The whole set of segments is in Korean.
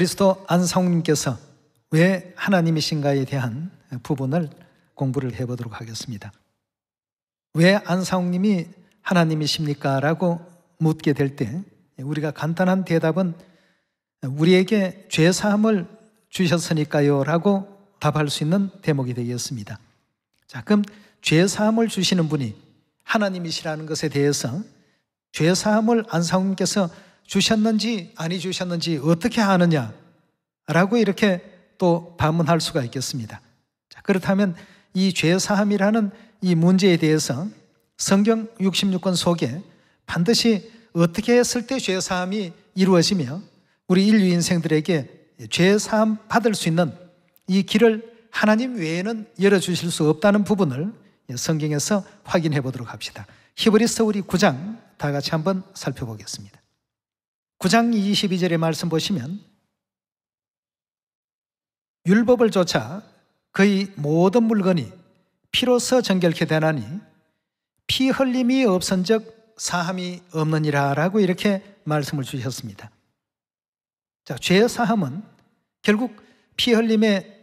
그리스도 안성님께서 왜 하나님이신가에 대한 부분을 공부를 해보도록 하겠습니다. 왜안성님이 하나님이십니까? 라고 묻게 될 때 우리가 간단한 대답은 우리에게 죄사함을 주셨으니까요 라고 답할 수 있는 대목이 되겠습니다. 자, 그럼 죄사함을 주시는 분이 하나님이시라는 것에 대해서 죄사함을 안성님께서 주셨는지 아니 주셨는지 어떻게 하느냐라고 이렇게 또 반문할 수가 있겠습니다. 그렇다면 이 죄사함이라는 이 문제에 대해서 성경 66권 속에 반드시 어떻게 했을 때 죄사함이 이루어지며 우리 인류 인생들에게 죄사함 받을 수 있는 이 길을 하나님 외에는 열어주실 수 없다는 부분을 성경에서 확인해 보도록 합시다. 히브리서 우리 9장 다 같이 한번 살펴보겠습니다. 9장 22절의 말씀 보시면 율법을 조차 그의 모든 물건이 피로서 정결케 되나니 피 흘림이 없은적 사함이 없느니라라고 이렇게 말씀을 주셨습니다. 자, 죄 사함은 결국 피 흘림의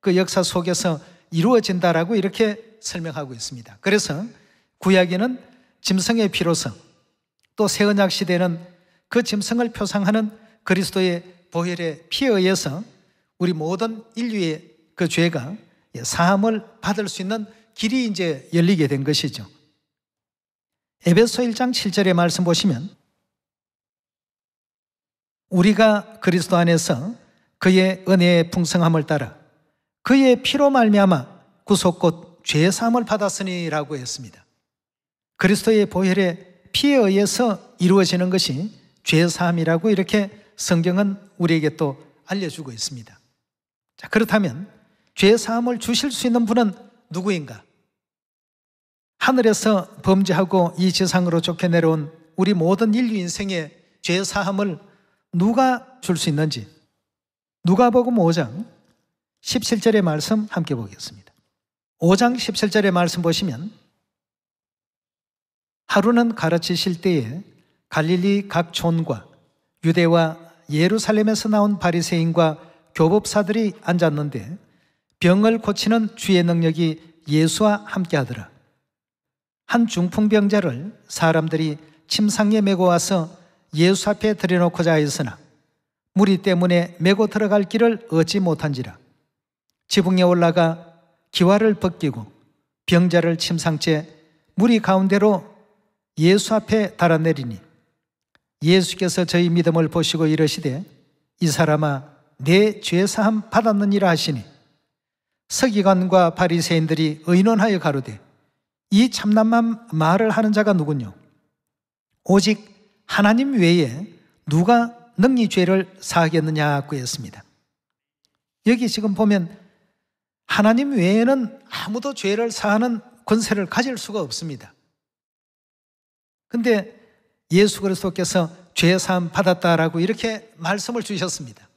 그 역사 속에서 이루어진다라고 이렇게 설명하고 있습니다. 그래서 구약에는 짐승의 피로서 또세언약 시대는 그 짐승을 표상하는 그리스도의 보혈의 피에 의해서 우리 모든 인류의 그 죄가 예, 사함을 받을 수 있는 길이 이제 열리게 된 것이죠. 에베소 1장 7절의 말씀 보시면 우리가 그리스도 안에서 그의 은혜의 풍성함을 따라 그의 피로 말미암아 구속곧 죄 사함을 받았으니라고 했습니다. 그리스도의 보혈의 피에 의해서 이루어지는 것이 죄사함이라고 이렇게 성경은 우리에게 또 알려주고 있습니다. 자, 그렇다면 죄사함을 주실 수 있는 분은 누구인가? 하늘에서 범죄하고 이 지상으로 쫓겨내려온 우리 모든 인류 인생의 죄사함을 누가 줄 수 있는지 누가복음 5장 17절의 말씀 함께 보겠습니다. 5장 17절의 말씀 보시면 하루는 가르치실 때에 갈릴리 각 촌과 유대와 예루살렘에서 나온 바리새인과 교법사들이 앉았는데 병을 고치는 주의 능력이 예수와 함께 하더라. 한 중풍병자를 사람들이 침상에 메고 와서 예수 앞에 들여놓고자 하으나 무리 때문에 메고 들어갈 길을 얻지 못한지라 지붕에 올라가 기와를 벗기고 병자를 침상째 무리 가운데로 예수 앞에 달아내리니 예수께서 저희 믿음을 보시고 이러시되 이 사람아 내죄 사함 받았느니라 하시니 서기관과 바리새인들이 의논하여 가로되 이 참남만 말을 하는 자가 누군요 오직 하나님 외에 누가 능히 죄를 사하겠느냐 고했습니다 여기 지금 보면 하나님 외에는 아무도 죄를 사하는 권세를 가질 수가 없습니다. 근데 예수 그리스도께서 죄 사함 받았다라고 이렇게 말씀을 주셨습니다.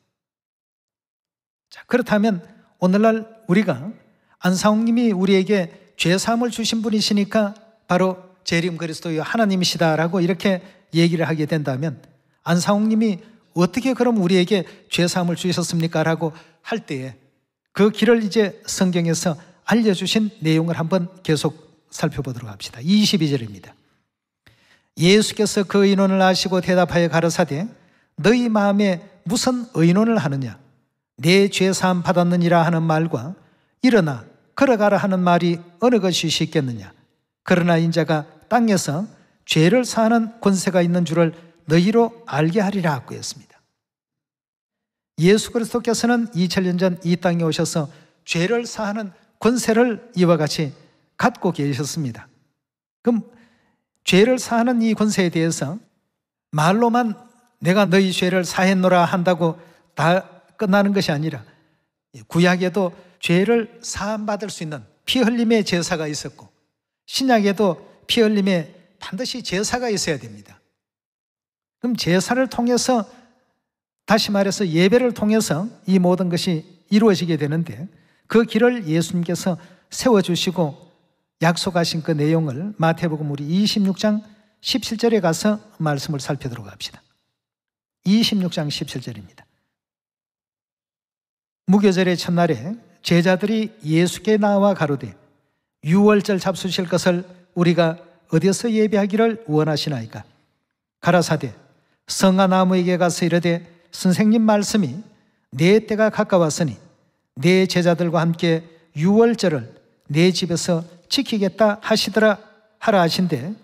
자, 그렇다면 오늘날 우리가 안상욱님이 우리에게 죄 사함을 주신 분이시니까 바로 재림 그리스도요 하나님이시다라고 이렇게 얘기를 하게 된다면 안상욱님이 어떻게 그럼 우리에게 죄 사함을 주셨습니까라고 할 때에 그 길을 이제 성경에서 알려주신 내용을 한번 계속 살펴보도록 합시다. 22절입니다. 예수께서 그 의논을 아시고 대답하여 가르사되 너희 마음에 무슨 의논을 하느냐 내 죄 사함 받았느니라 하는 말과 일어나 걸어가라 하는 말이 어느 것이 쉽겠느냐 그러나 인자가 땅에서 죄를 사하는 권세가 있는 줄을 너희로 알게 하리라 하고 했습니다 예수 그리스도께서는 2 0년 전 이 땅에 오셔서 죄를 사하는 권세를 이와 같이 갖고 계셨습니다. 그럼 죄를 사하는 이 권세에 대해서 말로만 내가 너희 죄를 사했노라 한다고 다 끝나는 것이 아니라 구약에도 죄를 사함받을 수 있는 피 흘림의 제사가 있었고 신약에도 피 흘림의 반드시 제사가 있어야 됩니다. 그럼 제사를 통해서 다시 말해서 예배를 통해서 이 모든 것이 이루어지게 되는데 그 길을 예수님께서 세워주시고 약속하신 그 내용을 마태복음 우리 26장 17절에 가서 말씀을 살펴보도록 합시다. 26장 17절입니다. 무교절의 첫날에 제자들이 예수께 나와 가로되 6월절 잡수실 것을 우리가 어디서 예배하기를 원하시나이까? 가라사대 성하나무에게 가서 이르되 선생님 말씀이 내 때가 가까웠으니 내 제자들과 함께 6월절을 내 집에서 지키겠다 하시더라 하라 하신데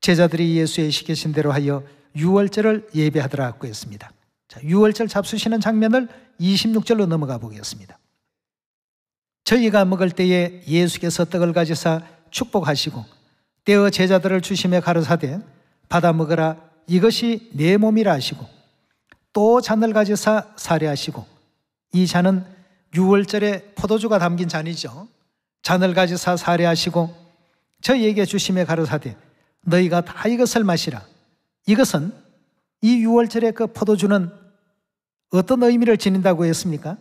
제자들이 예수의 시키신 대로 하여 유월절을 예배하더라 구했습니다. 자, 유월절 잡수시는 장면을 26절로 넘어가 보겠습니다. 저희가 먹을 때에 예수께서 떡을 가지사 축복하시고 때어 제자들을 주심에 가르사되 받아 먹으라 이것이 내 몸이라 하시고 또 잔을 가지사 사례하시고 이 잔은 유월절에 포도주가 담긴 잔이죠. 잔을 가지사 사례하시고 저희에게 주심에 가르사되 너희가 다 이것을 마시라. 이것은 이 6월절에 그 포도주는 어떤 의미를 지닌다고 했습니까?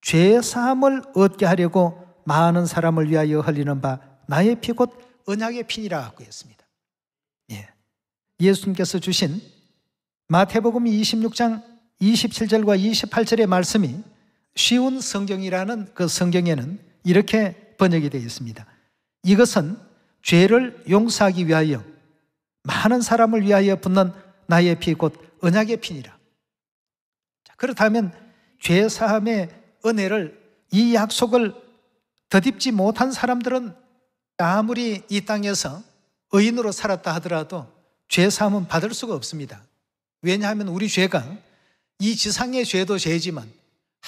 죄 사함을 얻게 하려고 많은 사람을 위하여 흘리는 바 나의 피 곧은약의 피니라고 했습니다. 예. 예수님께서 주신 마태복음 26장 27절과 28절의 말씀이 쉬운 성경이라는 그 성경에는 이렇게 번역이 되어 있습니다. 이것은 죄를 용서하기 위하여 많은 사람을 위하여 붙는 나의 피곧 언약의 피니라. 그렇다면 죄 사함의 은혜를 이 약속을 덧입지 못한 사람들은 아무리 이 땅에서 의인으로 살았다 하더라도 죄 사함은 받을 수가 없습니다. 왜냐하면 우리 죄가 이 지상의 죄도 죄지만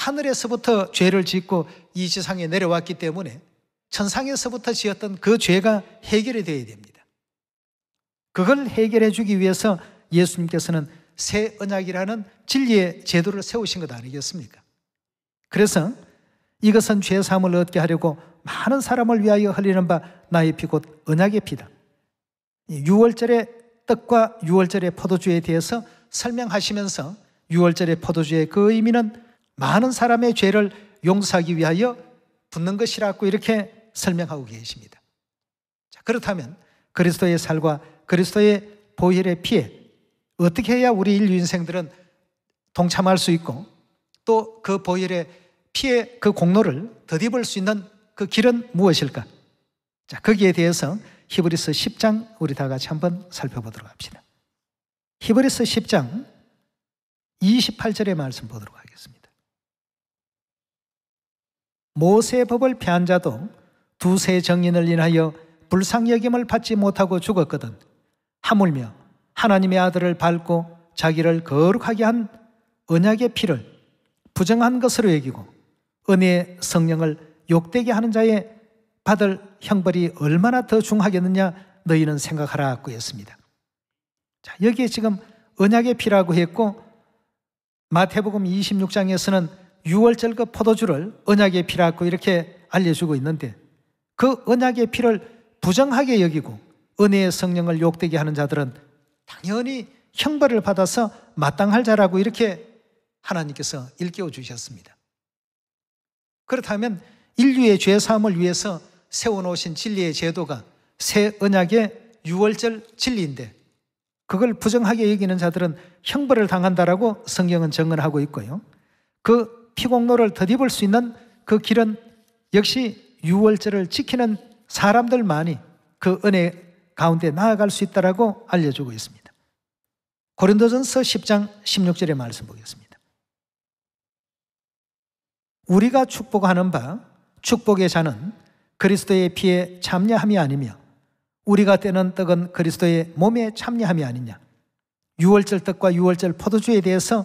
하늘에서부터 죄를 짓고 이 지상에 내려왔기 때문에 천상에서부터 지었던 그 죄가 해결이 되어야 됩니다. 그걸 해결해 주기 위해서 예수님께서는 새 언약이라는 진리의 제도를 세우신 것 아니겠습니까? 그래서 이것은 죄 사함을 얻게 하려고 많은 사람을 위하여 흘리는 바 나의 피 곧 언약의 피다. 6월절의 떡과 6월절의 포도주에 대해서 설명하시면서 6월절의 포도주의 그 의미는 많은 사람의 죄를 용서하기 위하여 붙는 것이라고 이렇게 설명하고 계십니다. 자, 그렇다면 그리스도의 살과 그리스도의 보혈의 피에 어떻게 해야 우리 인류 인생들은 동참할 수 있고 또 그 보혈의 피의 그 공로를 덧입을 수 있는 그 길은 무엇일까? 자, 거기에 대해서 히브리서 10장 우리 다 같이 한번 살펴보도록 합시다. 히브리서 10장 28절의 말씀 보도록 합시다. 모세의 법을 피한 자도 두세 정인을 인하여 불상여김을 받지 못하고 죽었거든. 하물며 하나님의 아들을 밟고 자기를 거룩하게 한은약의 피를 부정한 것으로 여기고 은혜의 성령을 욕되게 하는 자의 받을 형벌이 얼마나 더 중하겠느냐 너희는 생각하라 하고 했습니다 자, 여기에 지금 은약의 피라고 했고 마태복음 26장에서는 6월절 과 포도주를 언약의 피라고 이렇게 알려주고 있는데 그 언약의 피를 부정하게 여기고 은혜의 성령을 욕되게 하는 자들은 당연히 형벌을 받아서 마땅할 자라고 이렇게 하나님께서 일깨워 주셨습니다. 그렇다면 인류의 죄 사함을 위해서 세워놓으신 진리의 제도가 새은약의 유월절 진리인데 그걸 부정하게 여기는 자들은 형벌을 당한다라고 성경은 증언하고 있고요. 그 피공로를 덧입을 수 있는 그 길은 역시 유월절을 지키는 사람들만이 그 은혜 가운데 나아갈 수 있다라고 알려주고 있습니다. 고린도전서 10장 16절의 말씀 보겠습니다. 우리가 축복하는 바 축복의 자는 그리스도의 피에 참여함이 아니며 우리가 떼는 떡은 그리스도의 몸에 참여함이 아니냐. 6월절 떡과 6월절 포도주에 대해서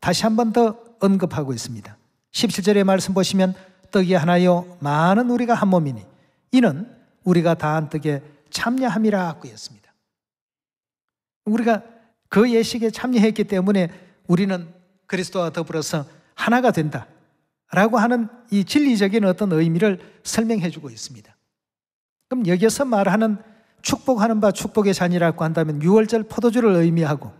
다시 한번 더 언급하고 있습니다. 17절의 말씀 보시면 떡이 하나요 많은 우리가 한 몸이니 이는 우리가 다한 떡에 참여함이라 하였습니다. 우리가 그 예식에 참여했기 때문에 우리는 그리스도와 더불어서 하나가 된다. 라고 하는 이 진리적인 어떤 의미를 설명해 주고 있습니다. 그럼 여기서 에 말하는 축복하는 바 축복의 잔이라고 한다면 6월절 포도주를 의미하고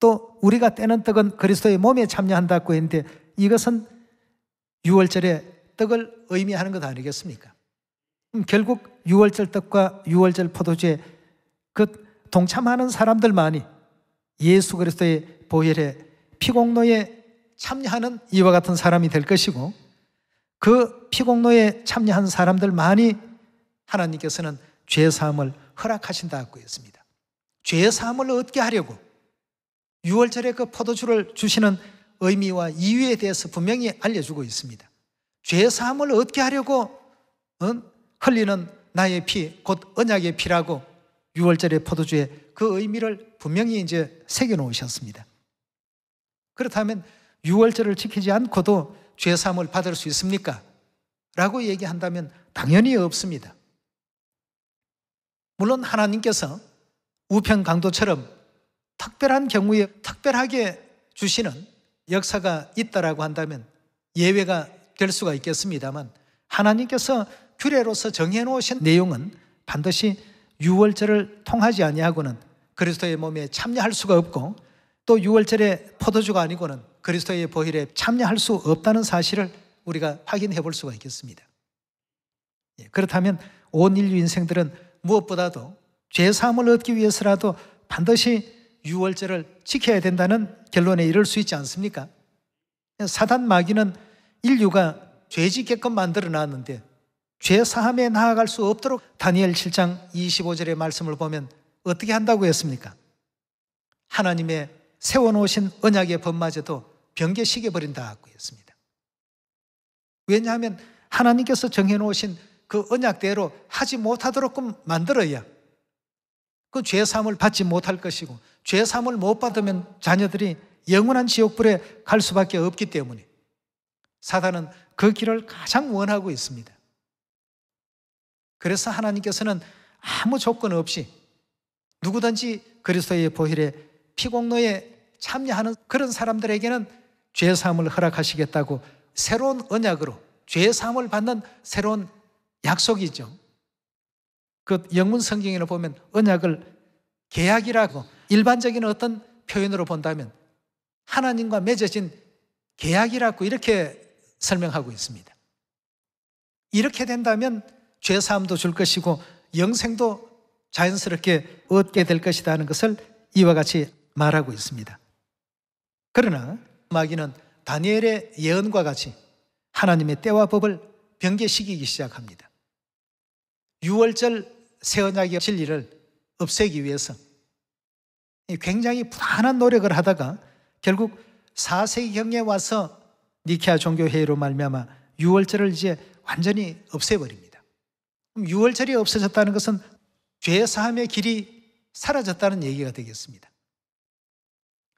또 우리가 떼는 떡은 그리스도의 몸에 참여한다고 했는데 이것은 6월절의 떡을 의미하는 것 아니겠습니까? 결국 6월절 떡과 6월절 포도주에 그 동참하는 사람들만이 예수 그리스도의 보혈의 피공로에 참여하는 이와 같은 사람이 될 것이고 그 피공로에 참여한 사람들만이 하나님께서는 죄 사함을 허락하신다고 했습니다. 죄 사함을 얻게 하려고 6월절에 그 포도주를 주시는 의미와 이유에 대해서 분명히 알려주고 있습니다. 죄 사함을 얻게 하려고 어? 흘리는 나의 피, 곧 언약의 피라고 6월절의 포도주에 그 의미를 분명히 이제 새겨놓으셨습니다. 그렇다면 6월절을 지키지 않고도 죄 사함을 받을 수 있습니까? 라고 얘기한다면 당연히 없습니다. 물론 하나님께서 우편 강도처럼 특별한 경우에 특별하게 주시는 역사가 있다라고 한다면 예외가 될 수가 있겠습니다만 하나님께서 규례로서 정해 놓으신 내용은 반드시 유월절을 통하지 아니하고는 그리스도의 몸에 참여할 수가 없고 또 유월절에 포도주가 아니고는 그리스도의 보혈에 참여할 수 없다는 사실을 우리가 확인해 볼 수가 있겠습니다. 예, 그렇다면 온 인류 인생들은 무엇보다도 죄 사함을 얻기 위해서라도 반드시 유월절을 지켜야 된다는 결론에 이를 수 있지 않습니까? 사단 마귀는 인류가 죄 짓게끔 만들어 놨는데 죄 사함에 나아갈 수 없도록 다니엘 7장 25절의 말씀을 보면 어떻게 한다고 했습니까? 하나님의 세워놓으신 언약의 법마저도 변개시게 버린다고 했습니다. 왜냐하면 하나님께서 정해놓으신 그 언약대로 하지 못하도록 만들어야 그죄사을 받지 못할 것이고 죄사을못 받으면 자녀들이 영원한 지옥불에 갈 수밖에 없기 때문에 사단은 그 길을 가장 원하고 있습니다. 그래서 하나님께서는 아무 조건 없이 누구든지 그리스도의 보혈에 피공로에 참여하는 그런 사람들에게는 죄 사함을 허락하시겠다고 새로운 언약으로 죄 사함을 받는 새로운 약속이죠. 그 영문 성경에는 보면 언약을 계약이라고 일반적인 어떤 표현으로 본다면 하나님과 맺어진 계약이라고 이렇게 설명하고 있습니다. 이렇게 된다면 죄 사함도 줄 것이고 영생도 자연스럽게 얻게 될 것이다 하는 것을 이와 같이 말하고 있습니다. 그러나 마귀는 다니엘의 예언과 같이 하나님의 때와 법을 변개시키기 시작합니다. 6월절 새 언약의 진리를 없애기 위해서 굉장히 불안한 노력을 하다가 결국 4세기경에 와서 니케아 종교회의로 말미암아 6월절을 이제 완전히 없애버립니다. 그럼 6월절이 없어졌다는 것은 죄사함의 길이 사라졌다는 얘기가 되겠습니다.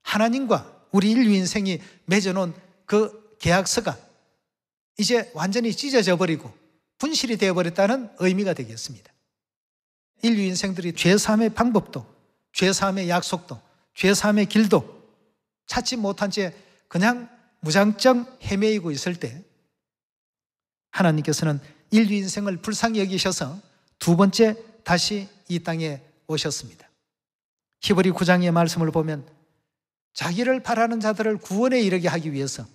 하나님과 우리 인류 인생이 맺어놓은 그 계약서가 이제 완전히 찢어져 버리고 분실이 되어버렸다는 의미가 되겠습니다. 인류 인생들이 죄삼의 방법도, 죄삼의 약속도, 죄삼의 길도 찾지 못한 채 그냥 무장정 헤매이고 있을 때 하나님께서는 인류 인생을 불쌍히 여기셔서 두 번째 다시 이 땅에 오셨습니다. 히브리 9장의 말씀을 보면 자기를 바라는 자들을 구원에 이르게 하기 위해서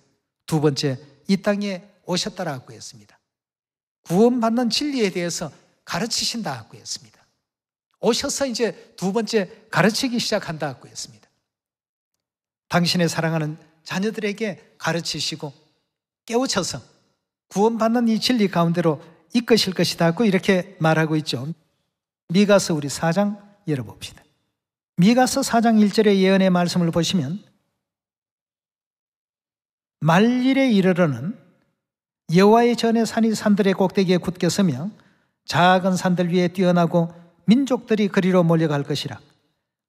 두 번째 이 땅에 오셨다라고 했습니다. 구원받는 진리에 대해서 가르치신다고 했습니다. 오셔서 이제 두 번째 가르치기 시작한다고 했습니다. 당신의 사랑하는 자녀들에게 가르치시고 깨우쳐서 구원받는 이 진리 가운데로 이끄실 것이다고 이렇게 말하고 있죠. 미가서 우리 4장 열어봅시다. 미가서 4장 1절의 예언의 말씀을 보시면 말일에 이르러는 여호와의 전에 산이 산들의 꼭대기에 굳게 서며 작은 산들 위에 뛰어나고 민족들이 그리로 몰려갈 것이라.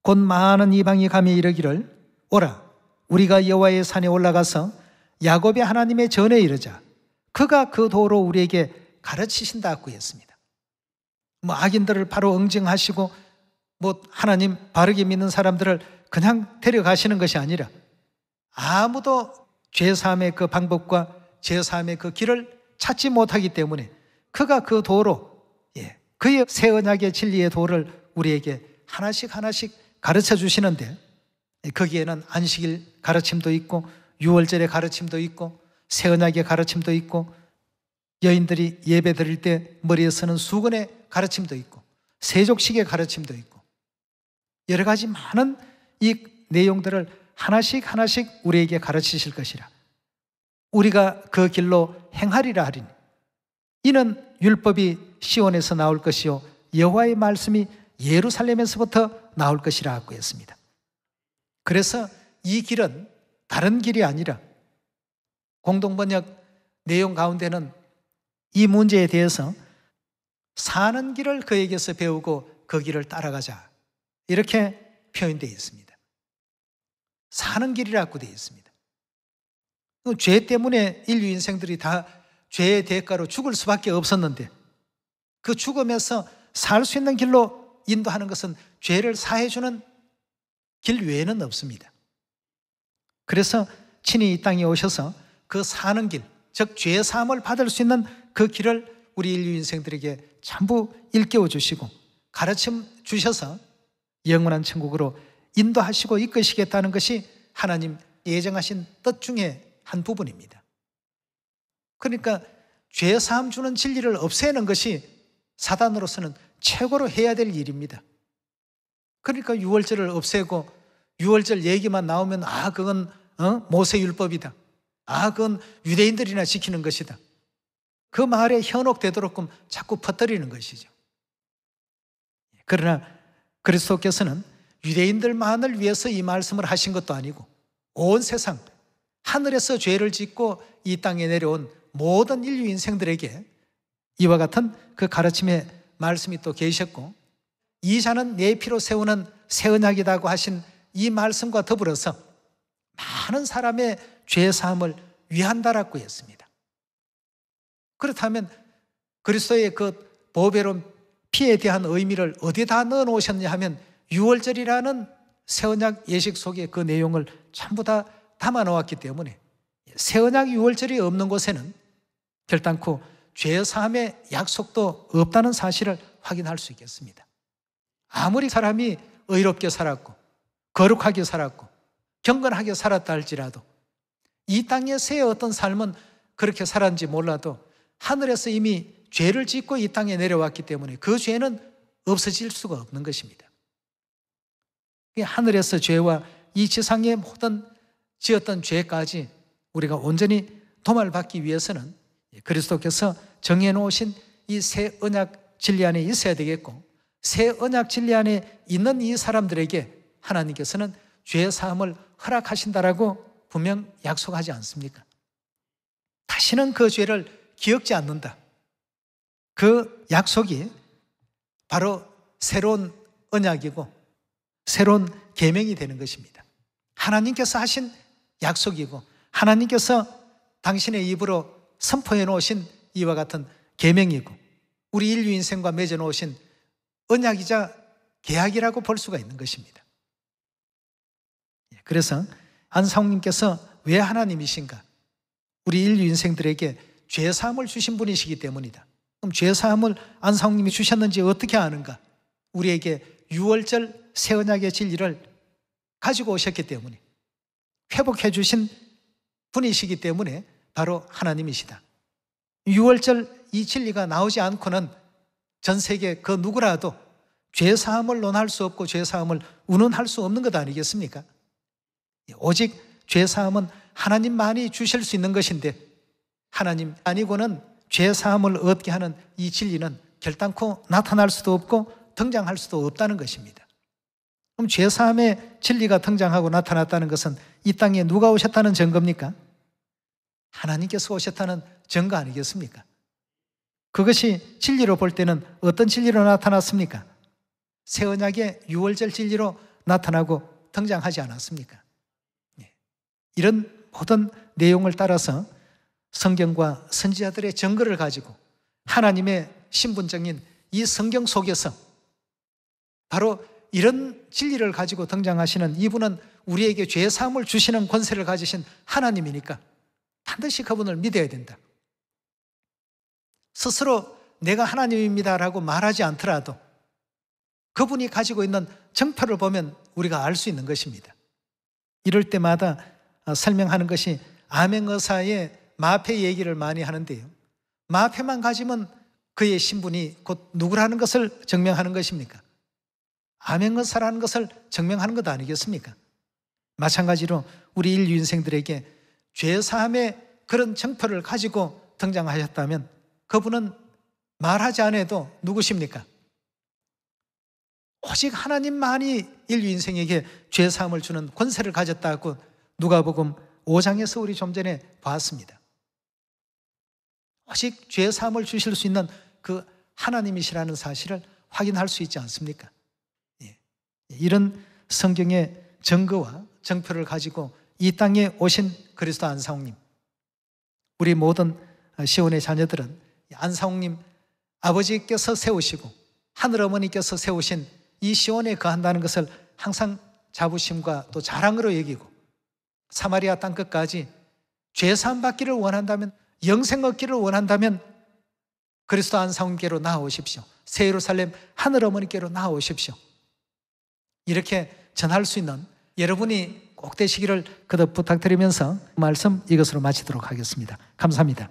곧 많은 이방이 감히 이르기를 오라 우리가 여호와의 산에 올라가서 야곱의 하나님의 전에 이르자 그가 그 도로 우리에게 가르치신다 하고 했습니다뭐 악인들을 바로 응징하시고 뭐 하나님 바르게 믿는 사람들을 그냥 데려가시는 것이 아니라 아무도 죄 사함의 그 방법과 죄 사함의 그 길을 찾지 못하기 때문에 그가 그 도로 그의 새 언약의 진리의 도를 우리에게 하나씩 하나씩 가르쳐 주시는데 거기에는 안식일 가르침도 있고 유월절의 가르침도 있고 새 언약의 가르침도 있고 여인들이 예배 드릴 때 머리에 쓰는 수건의 가르침도 있고 세족식의 가르침도 있고 여러 가지 많은 이 내용들을 하나씩 하나씩 우리에게 가르치실 것이라 우리가 그 길로 행하리라 하리니 이는 율법이 시원에서 나올 것이요 여호와의 말씀이 예루살렘에서부터 나올 것이라고 했습니다. 그래서 이 길은 다른 길이 아니라 공동번역 내용 가운데는 이 문제에 대해서 사는 길을 그에게서 배우고 그 길을 따라가자 이렇게 표현되어 있습니다. 사는 길이라고 되어 있습니다. 그 죄 때문에 인류 인생들이 다 죄의 대가로 죽을 수밖에 없었는데 그 죽음에서 살 수 있는 길로 인도하는 것은 죄를 사해주는 길 외에는 없습니다. 그래서 친히 이 땅에 오셔서 그 사는 길, 즉죄 사함을 받을 수 있는 그 길을 우리 인류 인생들에게 전부 일깨워 주시고 가르침 주셔서 영원한 천국으로 인도하시고 이끄시겠다는 것이 하나님 예정하신 뜻 중에 한 부분입니다. 그러니까 죄 사함 주는 진리를 없애는 것이 사단으로서는 최고로 해야 될 일입니다. 그러니까 유월절을 없애고 유월절 얘기만 나오면 아 그건 어? 모세 율법이다. 아 그건 유대인들이나 지키는 것이다. 그 말에 현혹되도록끔 자꾸 퍼뜨리는 것이죠. 그러나 그리스도께서는 유대인들만을 위해서 이 말씀을 하신 것도 아니고 온 세상 하늘에서 죄를 짓고 이 땅에 내려온 모든 인류 인생들에게 이와 같은 그 가르침의 말씀이 또 계셨고 이자는 내 피로 세우는 새은약이라고 하신 이 말씀과 더불어서 많은 사람의 죄 사함을 위한다라고 했습니다. 그렇다면 그리스도의 그 보배로운 피에 대한 의미를 어디다 넣어 놓으셨냐 하면 6월절이라는 새은약 예식 속에 그 내용을 전부 다 담아 놓았기 때문에 새은약 6월절이 없는 곳에는 결단코 죄 사함의 약속도 없다는 사실을 확인할 수 있겠습니다. 아무리 사람이 의롭게 살았고 거룩하게 살았고 경건하게 살았다 할지라도 이 땅에서의 어떤 삶은 그렇게 살았는지 몰라도 하늘에서 이미 죄를 짓고 이 땅에 내려왔기 때문에 그 죄는 없어질 수가 없는 것입니다. 하늘에서 죄와 이 지상의 모든 지었던 죄까지 우리가 온전히 도말받기 위해서는 그리스도께서 정해놓으신 이 새 언약 진리 안에 있어야 되겠고 새 언약 진리 안에 있는 이 사람들에게 하나님께서는 죄 사함을 허락하신다라고 분명 약속하지 않습니까? 다시는 그 죄를 기억지 않는다. 그 약속이 바로 새로운 언약이고 새로운 계명이 되는 것입니다. 하나님께서 하신 약속이고 하나님께서 당신의 입으로 선포해 놓으신 이와 같은 계명이고 우리 인류 인생과 맺어 놓으신 언약이자 계약이라고 볼 수가 있는 것입니다. 예, 그래서 안상욱님께서 왜 하나님이신가? 우리 인류 인생들에게 죄 사함을 주신 분이시기 때문이다. 그럼 죄 사함을 안상욱님이 주셨는지 어떻게 아는가? 우리에게 유월절 새 언약의 진리를 가지고 오셨기 때문에 회복해 주신 분이시기 때문에 바로 하나님이시다. 6월절 이 진리가 나오지 않고는 전 세계 그 누구라도 죄사함을 논할 수 없고 죄사함을 운운할 수 없는 것 아니겠습니까? 오직 죄사함은 하나님만이 주실 수 있는 것인데 하나님 아니고는 죄사함을 얻게 하는 이 진리는 결단코 나타날 수도 없고 등장할 수도 없다는 것입니다. 그럼 죄사함의 진리가 등장하고 나타났다는 것은 이 땅에 누가 오셨다는 증거입니까? 하나님께서 오셨다는 증거 아니겠습니까? 그것이 진리로 볼 때는 어떤 진리로 나타났습니까? 새 언약의 유월절 진리로 나타나고 등장하지 않았습니까? 예. 이런 모든 내용을 따라서 성경과 선지자들의 증거를 가지고 하나님의 신분적인 이 성경 속에서 바로 이런 진리를 가지고 등장하시는 이분은 우리에게 죄 사함을 주시는 권세를 가지신 하나님이니까 반드시 그분을 믿어야 된다. 스스로 내가 하나님입니다라고 말하지 않더라도 그분이 가지고 있는 정표를 보면 우리가 알 수 있는 것입니다. 이럴 때마다 아, 설명하는 것이 아멘 의사의 마패 얘기를 많이 하는데요. 마패만 가지면 그의 신분이 곧 누구라는 것을 증명하는 것입니까? 아멘 의사라는 것을 증명하는 것 아니겠습니까? 마찬가지로 우리 인류 인생들에게 죄사함의 그런 정표를 가지고 등장하셨다면 그분은 말하지 않아도 누구십니까? 오직 하나님만이 인류 인생에게 죄사함을 주는 권세를 가졌다고 누가복음 5장에서 우리 좀 전에 봤습니다. 오직 죄사함을 주실 수 있는 그 하나님이시라는 사실을 확인할 수 있지 않습니까? 예. 이런 성경의 증거와 정표를 가지고 이 땅에 오신 그리스도 안상홍님, 우리 모든 어, 시온의 자녀들은 안상홍님 아버지께서 세우시고 하늘어머니께서 세우신 이 시온에 거한다는 것을 항상 자부심과 또 자랑으로 여기고 사마리아 땅 끝까지 죄사함 받기를 원한다면 영생 얻기를 원한다면 그리스도 안상홍께로 나아오십시오. 세 예루살렘 하늘어머니께로 나아오십시오. 이렇게 전할 수 있는 여러분이 꼭 되시기를 그듭 부탁드리면서 말씀 이것으로 마치도록 하겠습니다. 감사합니다.